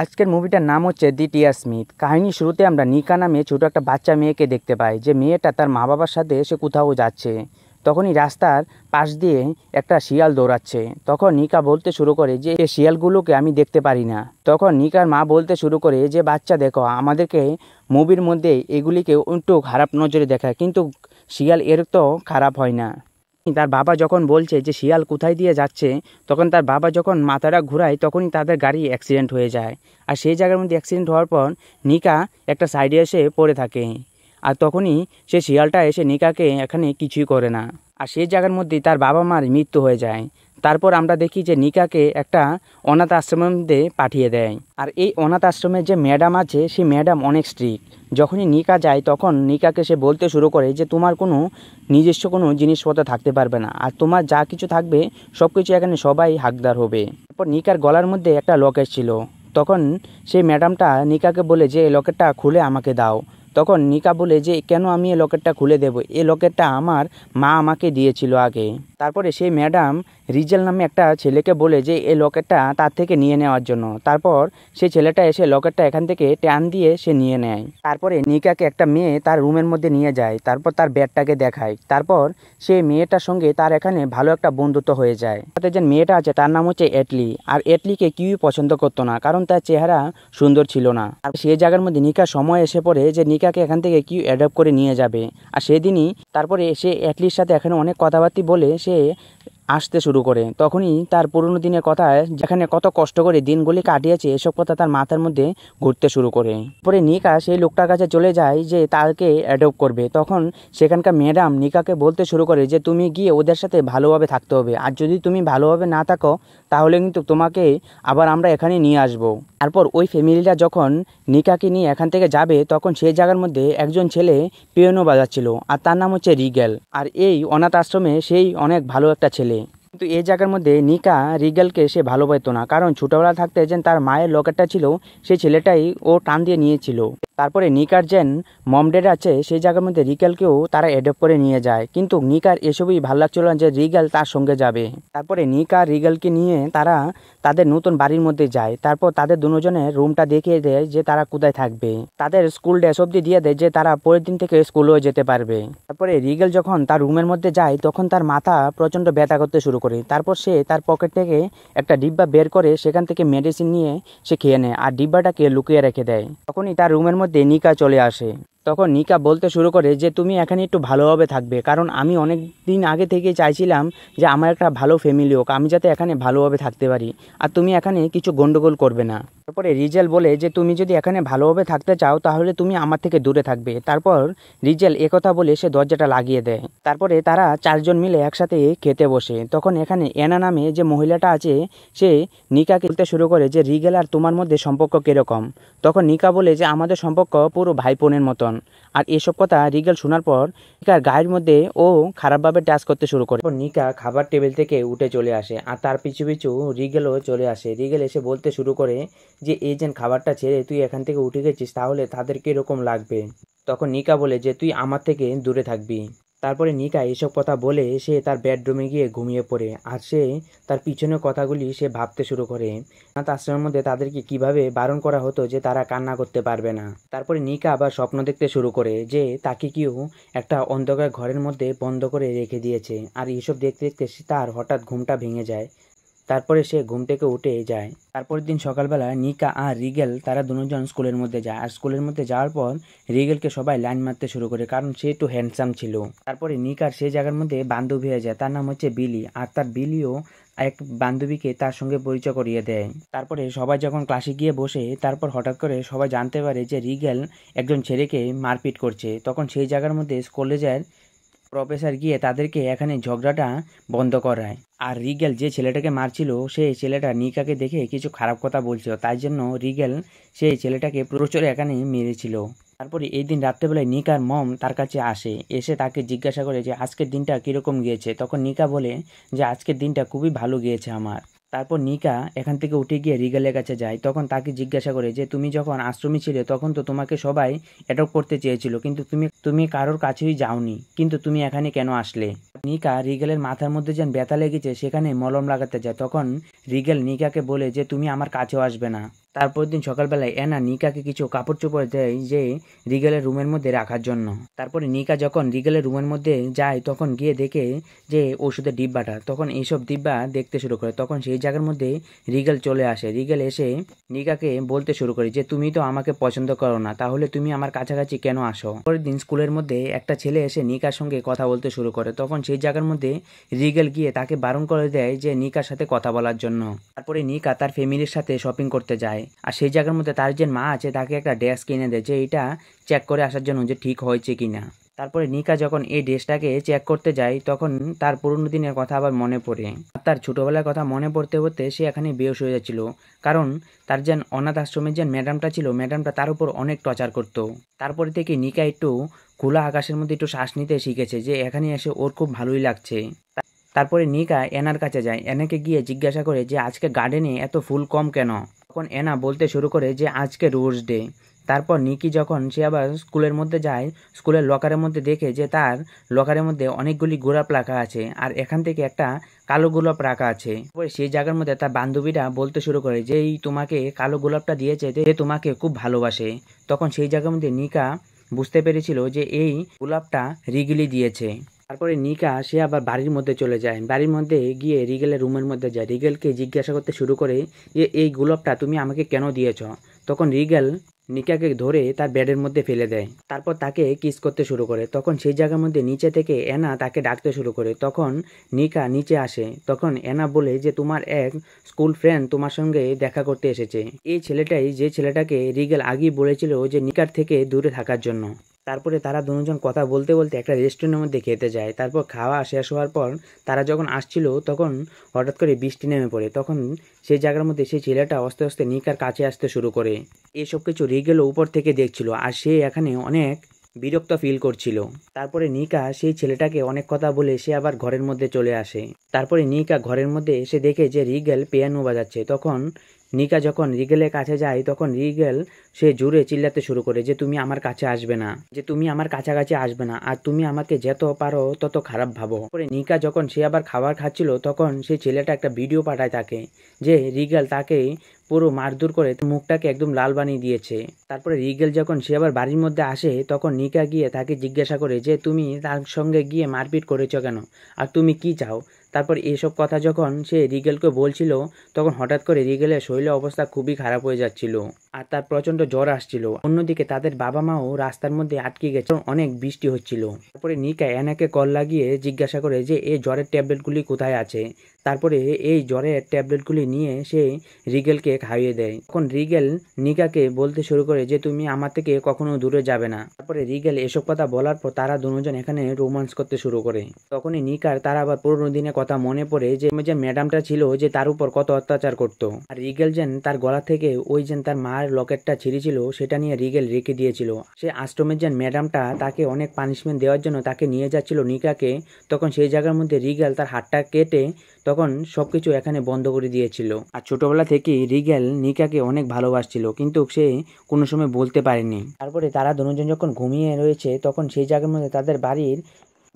আজকের মুভিটার নাম হচ্ছে দি টিয়া স্মিথ কাহিনী শুরুতে আমরা নিকা নামে ছোটো একটা বাচ্চা মেয়েকে দেখতে পাই যে মেয়েটা তার মা বাবার সাথে সে কোথাও যাচ্ছে তখনই রাস্তার পাশ দিয়ে একটা শিয়াল দৌড়াচ্ছে তখন নিকা বলতে শুরু করে যে এই শিয়ালগুলোকে আমি দেখতে পারি না তখন নিকার মা বলতে শুরু করে যে বাচ্চা দেখো আমাদেরকে মুভির মধ্যে এগুলিকে একটু খারাপ নজরে দেখায় কিন্তু শিয়াল এর তো খারাপ হয় না তার বাবা যখন বলছে যে শিয়াল কোথায় দিয়ে যাচ্ছে তখন তার বাবা যখন মাথাটা ঘুরায় তখনই তাদের গাড়ি অ্যাক্সিডেন্ট হয়ে যায় আর সেই জায়গার মধ্যে অ্যাক্সিডেন্ট হওয়ার পর নিকা একটা সাইডে এসে পড়ে থাকে আর তখনই সে শিয়ালটা এসে নিকাকে এখানে কিছুই করে না আর সেই জায়গার মধ্যেই তার বাবা মার মৃত্যু হয়ে যায় তারপর আমরা দেখি যে নিকাকে একটা অনাথ আশ্রমের মধ্যে পাঠিয়ে দেয় আর এই অনাথ আশ্রমের যে ম্যাডাম আছে সেই ম্যাডাম অনেক স্ট্রিক্ট যখনই নিকা যায় তখন নিকাকে সে বলতে শুরু করে যে তোমার কোনো নিজস্ব কোনো জিনিসপত্র থাকতে পারবে না আর তোমার যা কিছু থাকবে সব কিছু এখানে সবাই হাকদার হবে তারপর নিকার গলার মধ্যে একটা লকেট ছিল তখন সেই ম্যাডামটা নিকাকে বলে যে এই লকেটটা খুলে আমাকে দাও তখন নিকা বলে যে কেন আমি এই লকেটটা খুলে দেব এই লকেটটা আমার মা আমাকে দিয়েছিল আগে তারপরে সেই ম্যাডাম রিজেল নামে একটা ছেলেকে বলে যে এই লকেটটা তার থেকে নিয়ে নেওয়ার জন্য তারপর সে ছেলেটা এসে লকেটটা এখান থেকে টান দিয়ে সে নিয়ে নেয় তারপরে নিকাকে একটা মেয়ে তার রুমের মধ্যে নিয়ে যায় তারপর তার ব্যাটটাকে দেখায় তারপর সে মেয়েটার সঙ্গে তার এখানে ভালো একটা বন্ধুত্ব হয়ে যায় তাতে যে মেয়েটা আছে তার নাম হচ্ছে এটলি আর এটলিকে কেউই পছন্দ করতো না কারণ তার চেহারা সুন্দর ছিল না আর সেই জায়গার মধ্যে নিকা সময় এসে পড়ে যে নিকাকে এখান থেকে কিউ অ্যাডপ্ট করে নিয়ে যাবে আর সেদিনই তারপরে সে এটলির সাথে এখানে অনেক কথাবার্তি বলে সে আসতে শুরু করে তখনই তার পুরনো দিনের কথায় যেখানে কত কষ্ট করে দিনগুলি কাটিয়েছে এসব কথা তার মাথার মধ্যে ঘুরতে শুরু করে পরে নিকা সেই লোকটার কাছে চলে যায় যে তাকে অ্যাডপ্ট করবে তখন সেখানকার ম্যাডাম নিকাকে বলতে শুরু করে যে তুমি গিয়ে ওদের সাথে ভালোভাবে থাকতে হবে আর যদি তুমি ভালোভাবে না থাকো তাহলে কিন্তু তোমাকে আবার আমরা এখানে নিয়ে আসবো তারপর ওই ফ্যামিলিটা যখন নিকাকে নিয়ে এখান থেকে যাবে তখন সেই জায়গার মধ্যে একজন ছেলে পিয়ানো বাজাচ্ছিল আর তার নাম হচ্ছে রিগেল আর এই অনাথ আশ্রমে সেই অনেক ভালো একটা ছেলে কিন্তু এই জায়গার মধ্যে নিকা রিগেলকে সে ভালো পেত না কারণ ছোটবেলা থাকতে যেন তার মায়ের লকেটটা ছিল সেই ছেলেটাই ও টান দিয়ে নিয়েছিল তারপরে নিকার যেন মমডেড আছে সেই জায়গার মধ্যে রিগেলকেও তারা অ্যাডপ্ট করে নিয়ে যায় কিন্তু নিকার এসবই ভালো লাগছিল না যে রিগেল তার সঙ্গে যাবে তারপরে নিকা রিগেলকে নিয়ে তারা তাদের নতুন বাড়ির মধ্যে যায় তারপর তাদের দুজনের রুমটা দেখিয়ে দেয় যে তারা কোথায় থাকবে তাদের স্কুল ড্রেস অব্দি দিয়ে দেয় যে তারা পরের দিন থেকে স্কুলেও যেতে পারবে তারপরে রিগেল যখন তার রুমের মধ্যে যায় তখন তার মাথা প্রচণ্ড ব্যথা করতে শুরু করে তারপর সে তার পকেট থেকে একটা ডিব্বা বের করে সেখান থেকে মেডিসিন নিয়ে সে খেয়ে নেয় আর ডিব্বাটাকে লুকিয়ে রেখে দেয় তখনই তার রুমের মধ্যে নিকা চলে আসে তখন নিকা বলতে শুরু করে যে তুমি এখানে একটু ভালোভাবে থাকবে কারণ আমি অনেক দিন আগে থেকে চাইছিলাম যে আমার একটা ভালো ফ্যামিলি হোক আমি যাতে এখানে ভালোভাবে থাকতে পারি আর তুমি এখানে কিছু গণ্ডগোল করবে না তারপরে রিজেল বলে যে তুমি যদি এখানে ভালোভাবে থাকতে চাও তাহলে তুমি আমার থেকে দূরে থাকবে তারপর রিজেল একথা বলে সে দরজাটা লাগিয়ে দেয় তারপরে তারা চারজন মিলে একসাথে খেতে বসে তখন এখানে এনা নামে যে মহিলাটা আছে সে নিকাকে বলতে শুরু করে যে রিগেল আর তোমার মধ্যে সম্পর্ক কীরকম তখন নিকা বলে যে আমাদের সম্পর্ক পুরো ভাই বোনের মতন মতন আর এসব কথা রিগেল শোনার পর নিকার গায়ের মধ্যে ও খারাপভাবে টাচ করতে শুরু করে নিকা খাবার টেবিল থেকে উঠে চলে আসে আর তার পিছু পিছু রিগেলও চলে আসে রিগেল এসে বলতে শুরু করে যে এই যেন খাবারটা ছেড়ে তুই এখান থেকে উঠে গেছিস তাহলে তাদের কীরকম লাগবে তখন নিকা বলে যে তুই আমার থেকে দূরে থাকবি তারপরে নিকা এসব কথা বলে সে তার বেডরুমে গিয়ে ঘুমিয়ে পড়ে আর সে তার পিছনের কথাগুলি সে ভাবতে শুরু করে তার আশ্রমের মধ্যে তাদেরকে কিভাবে বারণ করা হতো যে তারা কান্না করতে পারবে না তারপরে নিকা আবার স্বপ্ন দেখতে শুরু করে যে তাকে কেউ একটা অন্ধকার ঘরের মধ্যে বন্ধ করে রেখে দিয়েছে আর এসব দেখতে দেখতে তার হঠাৎ ঘুমটা ভেঙে যায় তারপরে সে ঘুম থেকে উঠে যায় তারপরের দিন সকালবেলা নিকা আর রিগেল তারা দুজন স্কুলের মধ্যে যায় আর স্কুলের মধ্যে যাওয়ার পর রিগেলকে সবাই লাইন মারতে শুরু করে কারণ সে একটু হ্যান্ডসাম ছিল তারপরে নিকার সেই জায়গার মধ্যে বান্ধবী হয়ে যায় তার নাম হচ্ছে বিলি আর তার বিলিও এক বান্ধবীকে তার সঙ্গে পরিচয় করিয়ে দেয় তারপরে সবাই যখন ক্লাসে গিয়ে বসে তারপর হঠাৎ করে সবাই জানতে পারে যে রিগেল একজন ছেলেকে মারপিট করছে তখন সেই জায়গার মধ্যে কলেজের প্রফেসর গিয়ে তাদেরকে এখানে ঝগড়াটা বন্ধ করায় আর রিগেল যে ছেলেটাকে মারছিল সেই ছেলেটা নিকাকে দেখে কিছু খারাপ কথা বলছিল তাই জন্য রিগেল সেই ছেলেটাকে প্রচুর এখানে মেরেছিল তারপরে এই দিন রাত্রেবেলায় নিকার মম তার কাছে আসে এসে তাকে জিজ্ঞাসা করে যে আজকের দিনটা কীরকম গিয়েছে তখন নিকা বলে যে আজকের দিনটা খুবই ভালো গিয়েছে আমার তারপর নিকা এখান থেকে উঠে গিয়ে রিগেলের কাছে যায় তখন তাকে জিজ্ঞাসা করে যে তুমি যখন আশ্রমে ছিলে তখন তো তোমাকে সবাই অ্যাডপ করতে চেয়েছিল কিন্তু তুমি তুমি কারোর কাছেই যাওনি কিন্তু তুমি এখানে কেন আসলে নিকা রিগেলের মাথার মধ্যে যেন ব্যথা লেগেছে সেখানে মলম লাগাতে যায় তখন রিগেল নিকাকে বলে যে তুমি আমার কাছেও আসবে না তারপর দিন সকালবেলায় অ্যানা নিকাকে কিছু কাপড় চোপড় দেয় যে রিগেলের রুমের মধ্যে রাখার জন্য তারপরে নিকা যখন রিগেলের রুমের মধ্যে যায় তখন গিয়ে দেখে যে ওষুধের ডিব্বাটা তখন এইসব ডিব্বা দেখতে শুরু করে তখন সেই জায়গার মধ্যে রিগেল চলে আসে রিগেল এসে নিকাকে বলতে শুরু করে যে তুমি তো আমাকে পছন্দ করো না তাহলে তুমি আমার কাছাকাছি কেন আসো পরের দিন স্কুলের মধ্যে একটা ছেলে এসে নিকার সঙ্গে কথা বলতে শুরু করে তখন সেই জায়গার মধ্যে রিগেল গিয়ে তাকে বারণ করে দেয় যে নিকার সাথে কথা বলার জন্য তারপরে নিকা তার ফ্যামিলির সাথে শপিং করতে যায় যায় আর সেই জায়গার মধ্যে তার যে মা আছে তাকে একটা ড্রেস কিনে দেয় যে এটা চেক করে আসার জন্য যে ঠিক হয়েছে কি না তারপরে নিকা যখন এই ড্রেসটাকে চেক করতে যায় তখন তার পুরনো দিনের কথা আবার মনে পড়ে তার ছোটোবেলার কথা মনে পড়তে পড়তে সে এখানে বেয়স হয়ে যাচ্ছিল কারণ তার যেন অনাথ আশ্রমের যেন ম্যাডামটা ছিল ম্যাডামটা তার উপর অনেক টর্চার করত তারপরে থেকে নিকা একটু খোলা আকাশের মধ্যে একটু শ্বাস নিতে শিখেছে যে এখানে এসে ওর খুব ভালোই লাগছে তারপরে নিকা এনার কাছে যায় এনাকে গিয়ে জিজ্ঞাসা করে যে আজকে গার্ডেনে এত ফুল কম কেন তখন এনা বলতে শুরু করে যে আজকে রোজ ডে তারপর নিকি যখন সে আবার স্কুলের মধ্যে যায় স্কুলের লকারের মধ্যে দেখে যে তার লকারের মধ্যে অনেকগুলি গোলাপ রাখা আছে আর এখান থেকে একটা কালো গোলাপ রাখা আছে সেই জায়গার মধ্যে তার বান্ধবীরা বলতে শুরু করে যে এই তোমাকে কালো গোলাপটা দিয়েছে যে তোমাকে খুব ভালোবাসে তখন সেই জায়গার মধ্যে নিকা বুঝতে পেরেছিল যে এই গোলাপটা রিগিলি দিয়েছে তারপরে নিকা সে আবার বাড়ির মধ্যে চলে যায় বাড়ির মধ্যে গিয়ে রিগেলের রুমের মধ্যে যায় রিগেলকে জিজ্ঞাসা করতে শুরু করে যে এই গোলাপটা তুমি আমাকে কেন দিয়েছ তখন রিগেল নিকাকে ধরে তার বেডের মধ্যে ফেলে দেয় তারপর তাকে কিস করতে শুরু করে তখন সেই জায়গার মধ্যে নিচে থেকে এনা তাকে ডাকতে শুরু করে তখন নিকা নিচে আসে তখন এনা বলে যে তোমার এক স্কুল ফ্রেন্ড তোমার সঙ্গে দেখা করতে এসেছে এই ছেলেটাই যে ছেলেটাকে রিগেল আগেই বলেছিল যে নিকার থেকে দূরে থাকার জন্য তারপরে তারা দুজন কথা বলতে বলতে একটা রেস্টুরেন্টের মধ্যে খেতে যায় তারপর খাওয়া শেষ হওয়ার পর তারা যখন আসছিল তখন হঠাৎ করে বৃষ্টি নেমে পড়ে তখন সেই জায়গার মধ্যে সেই ছেলেটা আস্তে আস্তে নিকার কাছে আসতে শুরু করে এসব কিছু রিগেলও উপর থেকে দেখছিল আর সে এখানে অনেক বিরক্ত ফিল করছিল তারপরে নিকা সেই ছেলেটাকে অনেক কথা বলে সে আবার ঘরের মধ্যে চলে আসে তারপরে নিকা ঘরের মধ্যে এসে দেখে যে রিগেল পিয়ানো বাজাচ্ছে তখন নিকা যখন রিগেলের কাছে যায় তখন রিগেল সে জুড়ে চিল্লাতে শুরু করে যে তুমি আমার কাছে আসবে না যে তুমি আমার কাছাকাছি আসবে না আর তুমি আমাকে যত পারো তত খারাপ ভাবো পরে নিকা যখন সে আবার খাবার খাচ্ছিল তখন সে ছেলেটা একটা ভিডিও পাঠায় তাকে যে রিগেল তাকে পুরো মারধর করে মুখটাকে একদম লাল বানিয়ে দিয়েছে তারপরে রিগেল যখন সে আবার বাড়ির মধ্যে আসে তখন নিকা গিয়ে তাকে জিজ্ঞাসা করে যে তুমি তার সঙ্গে গিয়ে মারপিট করেছ কেন আর তুমি কি চাও তারপর এইসব কথা যখন সে রিগেলকে বলছিল তখন হঠাৎ করে রিগেলের শরীরের অবস্থা খুবই খারাপ হয়ে যাচ্ছিল আর তার প্রচন্ড জ্বর আসছিল অন্যদিকে তাদের বাবা মাও রাস্তার মধ্যে আটকে গেছে অনেক বৃষ্টি হচ্ছিল তারপরে নিকা অ্যানাকে কল লাগিয়ে জিজ্ঞাসা করে যে এই জ্বরের ট্যাবলেটগুলি কোথায় আছে তারপরে এই জ্বরের ট্যাবলেটগুলি নিয়ে সে রিগেলকে খাইয়ে দেয় তখন রিগেল নিকাকে বলতে শুরু করে যে তুমি আমার থেকে কখনো দূরে যাবে না তারপরে রিগেল এসব কথা বলার পর তারা দুজন এখানে রোমান্স করতে শুরু করে তখনই নিকার তারা আবার পুরোনো দিনের কথা মনে পড়ে যে যে ম্যাডামটা ছিল যে তার উপর কত অত্যাচার করতো আর রিগেল যেন তার গলা থেকে ওই যেন তার মার লকেটটা ছিঁড়েছিল সেটা নিয়ে রিগেল রেখে দিয়েছিল সে আশ্রমের যেন ম্যাডামটা তাকে অনেক পানিশমেন্ট দেওয়ার জন্য তাকে নিয়ে যাচ্ছিল নিকাকে তখন সেই জায়গার মধ্যে রিগেল তার হাতটা কেটে তখন সব কিছু এখানে বন্ধ করে দিয়েছিল আর ছোটবেলা থেকেই রিগ্যাল নিকাকে অনেক ভালোবাসছিল কিন্তু সে কোনো সময় বলতে পারেনি তারপরে তারা দুজন যখন ঘুমিয়ে রয়েছে তখন সেই জায়গার মধ্যে তাদের বাড়ির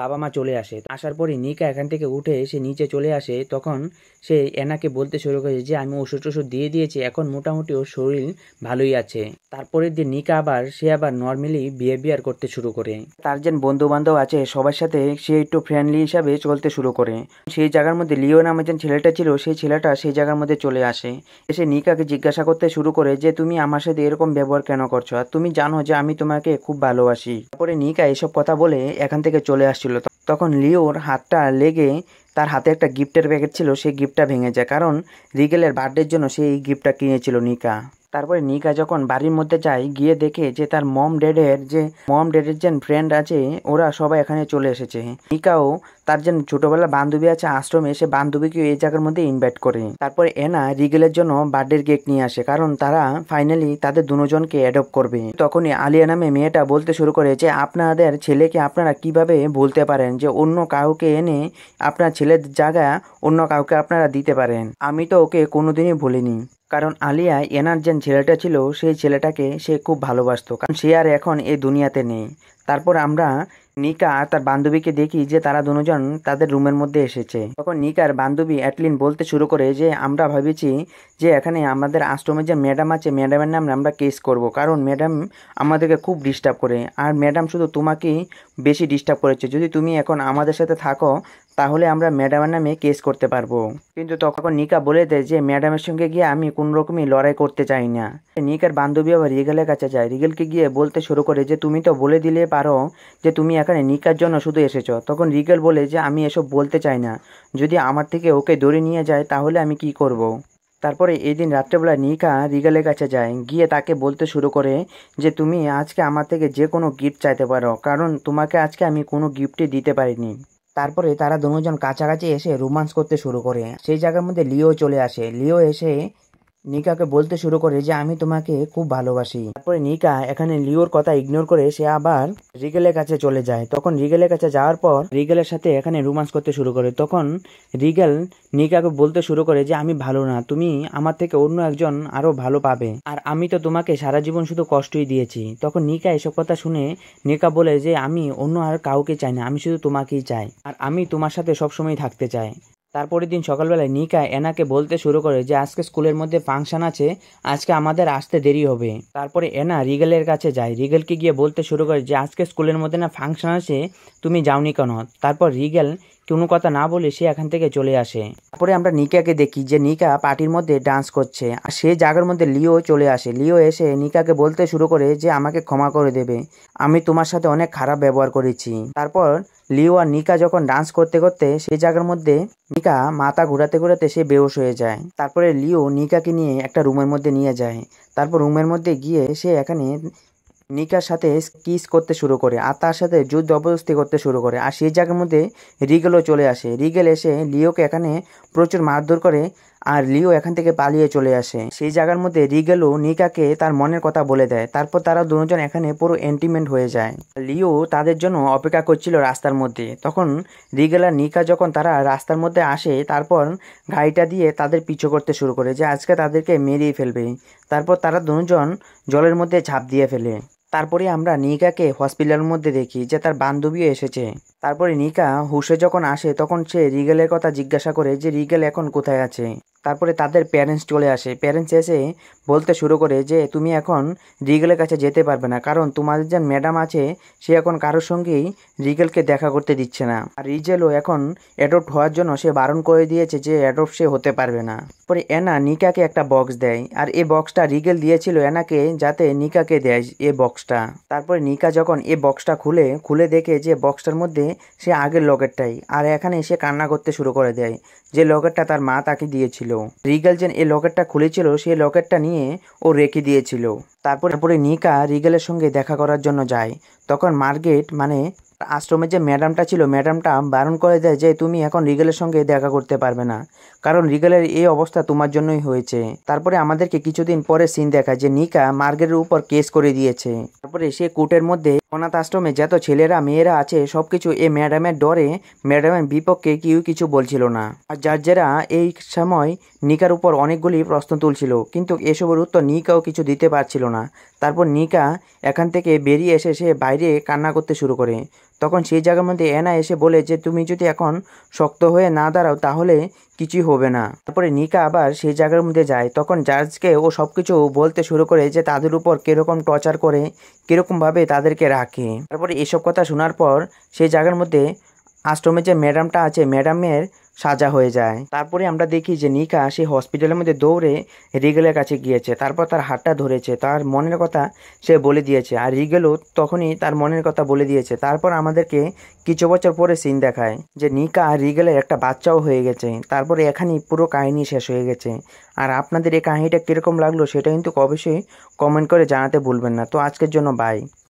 বাবা মা চলে আসে আসার পরে নিকা এখান থেকে উঠে সে নিচে চলে আসে তখন সে এনাকে বলতে শুরু করে যে আমি ওষুধ টষুধ দিয়ে দিয়েছি এখন মোটামুটি ওর শরীর ভালোই আছে তারপরের দিন নিকা আবার সে আবার নর্মালি বিহেভিয়ার করতে শুরু করে তার যে বন্ধু বান্ধব আছে সবার সাথে সে একটু ফ্রেন্ডলি হিসাবে চলতে শুরু করে সেই জায়গার মধ্যে লিও নামে যে ছেলেটা ছিল সেই ছেলেটা সেই জায়গার মধ্যে চলে আসে এসে নিকাকে জিজ্ঞাসা করতে শুরু করে যে তুমি আমার সাথে এরকম ব্যবহার কেন করছো আর তুমি জানো যে আমি তোমাকে খুব ভালোবাসি তারপরে নিকা এসব কথা বলে এখান থেকে চলে আস আসছিল তখন লিওর হাতটা লেগে তার হাতে একটা গিফটের প্যাকেট ছিল সেই গিফটটা ভেঙে যায় কারণ রিকেলের বার্থডের জন্য সেই গিফটটা কিনেছিল নিকা তারপরে নিকা যখন বাড়ির মধ্যে যায় গিয়ে দেখে যে তার মম ড্যাডের যে মম ড্যাডের যে ফ্রেন্ড আছে ওরা সবাই এখানে চলে এসেছে নিকাও তার যে ছোটবেলা বান্ধবী আছে আশ্রমে সে বান্ধবীকে এই জায়গার মধ্যে ইনভাইট করে তারপরে এনা রিগেলের জন্য বার্থডের কেক নিয়ে আসে কারণ তারা ফাইনালি তাদের দুজনকে অ্যাডপ্ট করবে তখনই আলিয়া নামে মেয়েটা বলতে শুরু করে যে আপনাদের ছেলেকে আপনারা কিভাবে বলতে পারেন যে অন্য কাউকে এনে আপনার ছেলের জায়গা অন্য কাউকে আপনারা দিতে পারেন আমি তো ওকে কোনোদিনই ভুলিনি কারণ আলিয়া এনার যে ছেলেটা ছিল সেই ছেলেটাকে সে খুব ভালোবাসত কারণ সে আর এখন এই দুনিয়াতে নেই তারপর আমরা নিকা আর তার বান্ধবীকে দেখি যে তারা দুজন তাদের রুমের মধ্যে এসেছে তখন নিকার বান্ধবী অ্যাটলিন বলতে শুরু করে যে আমরা ভাবেছি যে এখানে আমাদের আশ্রমে যে ম্যাডাম আছে ম্যাডামের নামে আমরা কেস করব কারণ ম্যাডাম আমাদেরকে খুব ডিস্টার্ব করে আর ম্যাডাম শুধু তোমাকেই বেশি ডিস্টার্ব করেছে যদি তুমি এখন আমাদের সাথে থাকো তাহলে আমরা ম্যাডামের নামে কেস করতে পারবো কিন্তু তখন নিকা বলে দেয় যে ম্যাডামের সঙ্গে গিয়ে আমি কোন রকমই লড়াই করতে চাই না নিকার বান্ধবী আবার রিগেলের কাছে যায় রিগেলকে গিয়ে বলতে শুরু করে যে তুমি তো বলে দিলে পারো যে তুমি এখানে নিকার জন্য শুধু এসেছো তখন রিগেল বলে যে আমি এসব বলতে চাই না যদি আমার থেকে ওকে ধরে নিয়ে যায় তাহলে আমি কি করব। তারপরে এই দিন রাত্রেবেলা নিকা রিগেলের কাছে যায় গিয়ে তাকে বলতে শুরু করে যে তুমি আজকে আমার থেকে যে কোনো গিফট চাইতে পারো কারণ তোমাকে আজকে আমি কোনো গিফটই দিতে পারিনি তারপরে তারা দুজন কাছাকাছি এসে রোমান্স করতে শুরু করে সেই জায়গার মধ্যে লিও চলে আসে লিও এসে নিকাকে বলতে শুরু করে যে আমি তোমাকে খুব ভালোবাসি তারপরে নিকা এখানে লিওর কথা ইগনোর করে সে আবার রিগেলের কাছে চলে যায় তখন রিগেলের কাছে যাওয়ার পর রিগেলের সাথে এখানে রোমান্স করতে শুরু করে তখন রিগেল নিকাকে বলতে শুরু করে যে আমি ভালো না তুমি আমার থেকে অন্য একজন আরো ভালো পাবে আর আমি তো তোমাকে সারা জীবন শুধু কষ্টই দিয়েছি তখন নিকা এসব কথা শুনে নিকা বলে যে আমি অন্য আর কাউকে চাই না আমি শুধু তোমাকেই চাই আর আমি তোমার সাথে সবসময় থাকতে চাই তারপরের দিন সকালবেলায় নিকা এনাকে বলতে শুরু করে যে আজকে স্কুলের মধ্যে ফাংশন আছে আজকে আমাদের আসতে দেরি হবে তারপরে এনা রিগেলের কাছে যায় রিগেলকে গিয়ে বলতে শুরু করে যে আজকে স্কুলের মধ্যে না ফাংশন আছে তুমি যাওনি কেন তারপর রিগেল কোনো কথা না বলে সে এখান থেকে চলে আসে তারপরে আমরা নিকাকে দেখি যে নিকা পার্টির মধ্যে ডান্স করছে আর সে জায়গার মধ্যে লিও চলে আসে লিও এসে নিকাকে বলতে শুরু করে যে আমাকে ক্ষমা করে দেবে আমি তোমার সাথে অনেক খারাপ ব্যবহার করেছি তারপর লিও আর নিকা যখন ডান্স করতে করতে সেই জায়গার মধ্যে নিকা মাথা ঘোরাতে ঘোরাতে সে বেহস হয়ে যায় তারপরে লিও নিকাকে নিয়ে একটা রুমের মধ্যে নিয়ে যায় তারপর রুমের মধ্যে গিয়ে সে এখানে নিকার সাথে কিস করতে শুরু করে আর তার সাথে যুদ্ধ অবস্থি করতে শুরু করে আর সেই জায়গার মধ্যে রিগেলও চলে আসে রিগেল এসে লিওকে এখানে প্রচুর মারধর করে আর লিও এখান থেকে পালিয়ে চলে আসে সেই জায়গার মধ্যে রিগেলও নিকাকে তার মনের কথা বলে দেয় তারপর তারা দুজন এখানে পুরো এন্টিমেন্ট হয়ে যায় লিও তাদের জন্য অপেক্ষা করছিল রাস্তার মধ্যে তখন রিগেল আর নিকা যখন তারা রাস্তার মধ্যে আসে তারপর গাড়িটা দিয়ে তাদের পিছু করতে শুরু করে যে আজকে তাদেরকে মেরিয়ে ফেলবে তারপর তারা দুজন জলের মধ্যে ঝাঁপ দিয়ে ফেলে তারপরে আমরা নিকাকে হসপিটালের মধ্যে দেখি যে তার বান্ধবীও এসেছে তারপরে নিকা হুশে যখন আসে তখন সে রিগেলের কথা জিজ্ঞাসা করে যে রিগেল এখন কোথায় আছে তারপরে তাদের প্যারেন্টস চলে আসে প্যারেন্টস এসে বলতে শুরু করে যে তুমি এখন রিগেলের কাছে যেতে পারবে না কারণ তোমাদের যে ম্যাডাম আছে সে এখন কারোর সঙ্গেই রিগেলকে দেখা করতে দিচ্ছে না আর রিজেলও এখন অ্যাডপ্ট হওয়ার জন্য সে বারণ করে দিয়েছে যে অ্যাডপ্ট সে হতে পারবে না পরে এনা নিকাকে একটা বক্স দেয় আর এ বক্সটা রিগেল দিয়েছিল এনাকে যাতে নিকাকে দেয় এ বক্সটা তারপরে নিকা যখন এ বক্সটা খুলে খুলে দেখে যে বক্সটার মধ্যে সে আগের লকেটটাই আর এখানে এসে কান্না করতে শুরু করে দেয় যে লকেটটা তার মা তাকে দিয়েছিল রিগেল যেন এই লকেটটা খুলেছিল সেই লকেটটা নিয়ে ও রেখে দিয়েছিল তারপরে তারপরে নিকা রিগেলের সঙ্গে দেখা করার জন্য যায় তখন মার্গেট মানে আশ্রমের যে ম্যাডামটা ছিল ম্যাডামটা বারণ করে দেয় যে তুমি এখন রিগেলের সঙ্গে দেখা করতে পারবে না কারণ রিগেলের এই অবস্থা তোমার জন্যই হয়েছে তারপরে আমাদেরকে কিছুদিন পরে সিন দেখা যে নিকা মার্গের উপর কেস করে দিয়েছে তারপরে সে কোর্টের মধ্যে অনাথ আশ্রমে যত ছেলেরা মেয়েরা আছে সব কিছু এই ম্যাডামের ডরে ম্যাডামের বিপক্ষে কেউ কিছু বলছিল না আর জার্জেরা এই সময় নিকার উপর অনেকগুলি প্রশ্ন তুলছিল কিন্তু এসবের উত্তর নিকাও কিছু দিতে পারছিল না তারপর নিকা এখান থেকে বেরিয়ে এসে সে বাইরে কান্না করতে শুরু করে তখন সেই জায়গার মধ্যে এনা এসে বলে যে তুমি যদি এখন শক্ত হয়ে না দাঁড়াও তাহলে কিছুই হবে না তারপরে নিকা আবার সেই জায়গার মধ্যে যায় তখন জার্জকে ও সব কিছু বলতে শুরু করে যে তাদের উপর কীরকম টর্চার করে কীরকমভাবে তাদেরকে রাখে তারপরে এসব কথা শোনার পর সেই জায়গার মধ্যে আশ্রমে যে ম্যাডামটা আছে ম্যাডামের সাজা হয়ে যায় তারপরে আমরা দেখি যে নিকা সে হসপিটালের মধ্যে দৌড়ে রিগেলের কাছে গিয়েছে তারপর তার হাতটা ধরেছে তার মনের কথা সে বলে দিয়েছে আর রিগেলও তখনই তার মনের কথা বলে দিয়েছে তারপর আমাদেরকে কিছু বছর পরে সিন দেখায় যে নিকা আর রিগেলের একটা বাচ্চাও হয়ে গেছে তারপরে এখানেই পুরো কাহিনী শেষ হয়ে গেছে আর আপনাদের এই কাহিনীটা কীরকম লাগলো সেটা কিন্তু অবশ্যই কমেন্ট করে জানাতে ভুলবেন না তো আজকের জন্য বাই